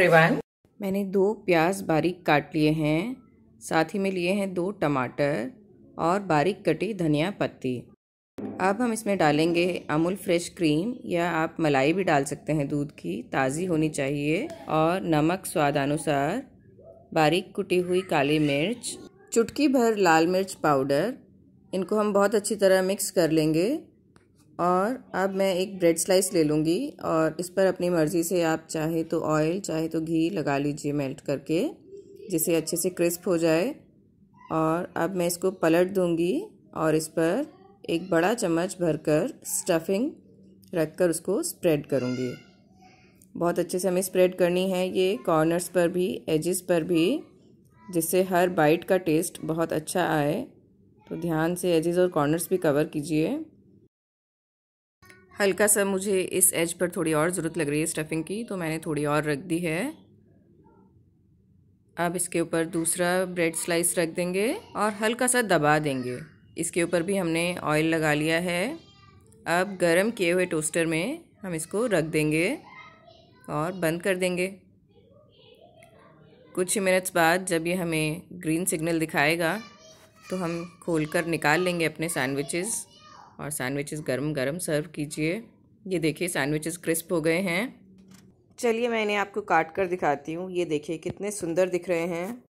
everyone मैंने दो प्याज बारीक काट लिए हैं साथ ही में लिए हैं दो टमाटर और बारीक कटी धनिया पत्ती अब हम इसमें डालेंगे अमूल फ्रेश क्रीम या आप मलाई भी डाल सकते हैं दूध की ताज़ी होनी चाहिए और नमक स्वादानुसार बारीक कुटी हुई काली मिर्च चुटकी भर लाल मिर्च पाउडर इनको हम बहुत अच्छी तरह मिक्स कर लेंगे और अब मैं एक ब्रेड स्लाइस ले लूँगी और इस पर अपनी मर्ज़ी से आप चाहे तो ऑयल चाहे तो घी लगा लीजिए मेल्ट करके जिसे अच्छे से क्रिस्प हो जाए और अब मैं इसको पलट दूँगी और इस पर एक बड़ा चम्मच भरकर स्टफिंग रख कर उसको स्प्रेड करूँगी बहुत अच्छे से हमें स्प्रेड करनी है ये कॉर्नर्स पर भी एजेस पर भी जिससे हर बाइट का टेस्ट बहुत अच्छा आए तो ध्यान से एजेस और कॉर्नर्स भी कवर कीजिए हल्का सा मुझे इस एज पर थोड़ी और ज़रूरत लग रही है स्टफिंग की तो मैंने थोड़ी और रख दी है अब इसके ऊपर दूसरा ब्रेड स्लाइस रख देंगे और हल्का सा दबा देंगे इसके ऊपर भी हमने ऑयल लगा लिया है अब गरम किए हुए टोस्टर में हम इसको रख देंगे और बंद कर देंगे कुछ ही मिनट्स बाद जब ये हमें ग्रीन सिग्नल दिखाएगा तो हम खोलकर निकाल लेंगे अपने सैंडविचेज़ और सैंडविचेस गरम गरम सर्व कीजिए ये देखिए सैंडविचेस क्रिस्प हो गए हैं चलिए मैंने आपको काट कर दिखाती हूँ ये देखिए कितने सुंदर दिख रहे हैं